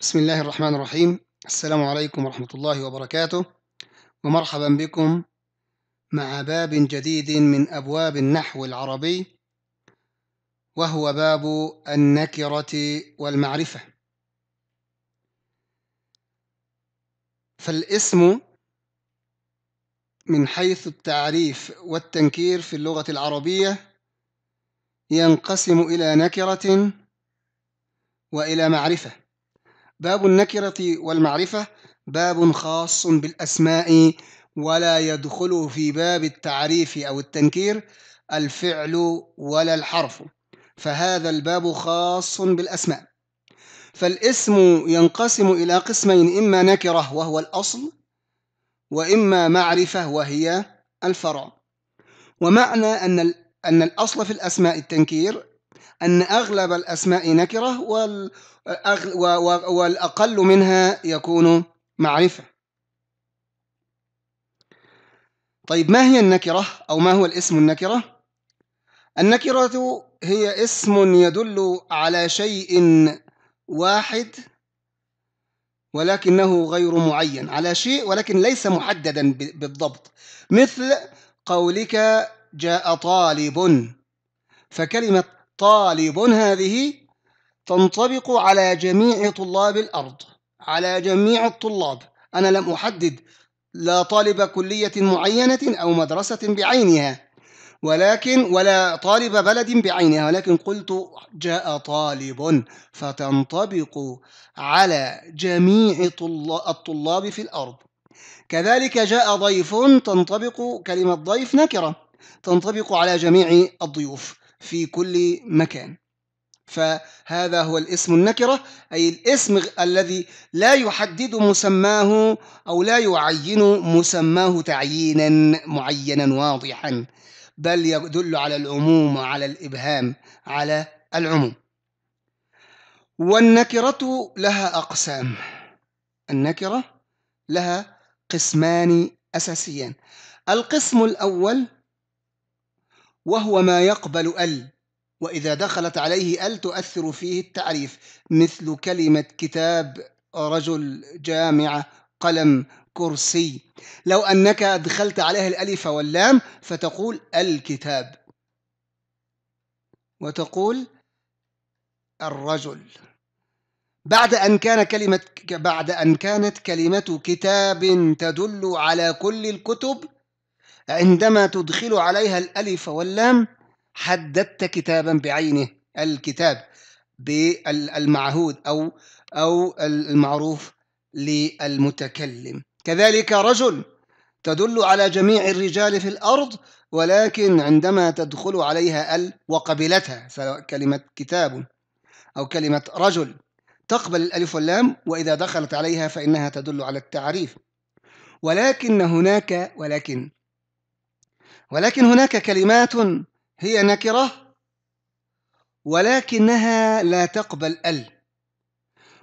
بسم الله الرحمن الرحيم السلام عليكم ورحمة الله وبركاته ومرحبا بكم مع باب جديد من أبواب النحو العربي وهو باب النكرة والمعرفة فالاسم من حيث التعريف والتنكير في اللغة العربية ينقسم إلى نكرة وإلى معرفة باب النكرة والمعرفة باب خاص بالأسماء ولا يدخل في باب التعريف أو التنكير الفعل ولا الحرف فهذا الباب خاص بالأسماء فالاسم ينقسم إلى قسمين إما نكرة وهو الأصل وإما معرفة وهي الفرع ومعنى أن أن الأصل في الأسماء التنكير أن أغلب الأسماء نكرة والأقل منها يكون معرفة طيب ما هي النكرة أو ما هو الاسم النكرة؟ النكرة هي اسم يدل على شيء واحد ولكنه غير معين على شيء ولكن ليس محددا بالضبط مثل قولك جاء طالب فكلمة طالب هذه تنطبق على جميع طلاب الأرض على جميع الطلاب أنا لم أحدد لا طالب كلية معينة أو مدرسة بعينها ولكن ولا طالب بلد بعينها ولكن قلت جاء طالب فتنطبق على جميع الطلاب في الأرض كذلك جاء ضيف تنطبق كلمة ضيف نكرة تنطبق على جميع الضيوف في كل مكان فهذا هو الاسم النكرة أي الاسم الذي لا يحدد مسماه أو لا يعين مسماه تعيينا معينا واضحا بل يدل على العموم وعلى الإبهام على العموم والنكرة لها أقسام النكرة لها قسمان أساسيان القسم الأول وهو ما يقبل ال وإذا دخلت عليه ال تؤثر فيه التعريف مثل كلمة كتاب رجل جامعة قلم كرسي لو أنك أدخلت عليها الألف واللام فتقول الكتاب وتقول الرجل بعد أن كان كلمة بعد أن كانت كلمة كتاب تدل على كل الكتب عندما تدخل عليها الألف واللام حددت كتابا بعينه الكتاب بالمعهود أو أو المعروف للمتكلم كذلك رجل تدل على جميع الرجال في الأرض ولكن عندما تدخل عليها ال وقبلتها سواء كلمة كتاب أو كلمة رجل تقبل الألف واللام وإذا دخلت عليها فإنها تدل على التعريف ولكن هناك ولكن ولكن هناك كلمات هي نكرة ولكنها لا تقبل ال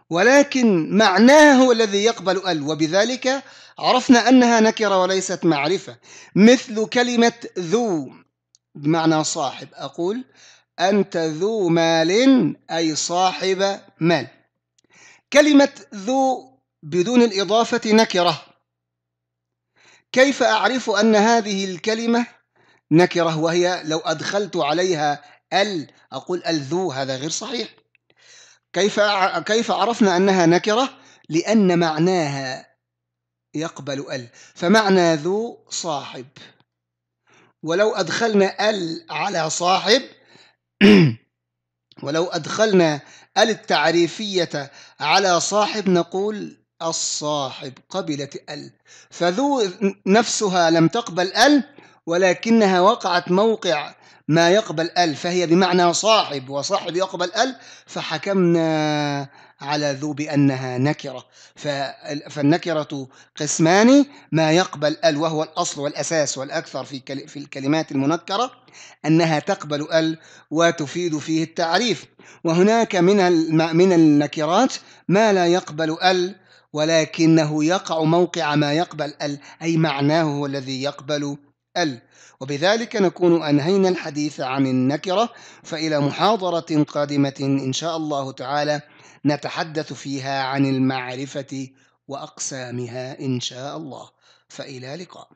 ولكن معناها هو الذي يقبل ال وبذلك عرفنا انها نكره وليست معرفه مثل كلمه ذو بمعنى صاحب اقول انت ذو مال اي صاحب مال كلمه ذو بدون الاضافه نكره كيف أعرف أن هذه الكلمة نكرة وهي لو أدخلت عليها ال أقول الذو هذا غير صحيح كيف كيف عرفنا أنها نكرة لأن معناها يقبل ال فمعنى ذو صاحب ولو أدخلنا ال على صاحب ولو أدخلنا ال التعريفية على صاحب نقول الصاحب قبلت ال فذو نفسها لم تقبل ال ولكنها وقعت موقع ما يقبل ال فهي بمعنى صاحب وصاحب يقبل ال فحكمنا على ذو بأنها نكرة فالنكرة قسمان ما يقبل ال وهو الأصل والأساس والأكثر في في الكلمات المنكرة أنها تقبل ال وتفيد فيه التعريف وهناك من من النكرات ما لا يقبل ال ولكنه يقع موقع ما يقبل ال أي معناه هو الذي يقبل ال وبذلك نكون أنهينا الحديث عن النكرة فإلى محاضرة قادمة إن شاء الله تعالى نتحدث فيها عن المعرفة وأقسامها إن شاء الله فإلى لقاء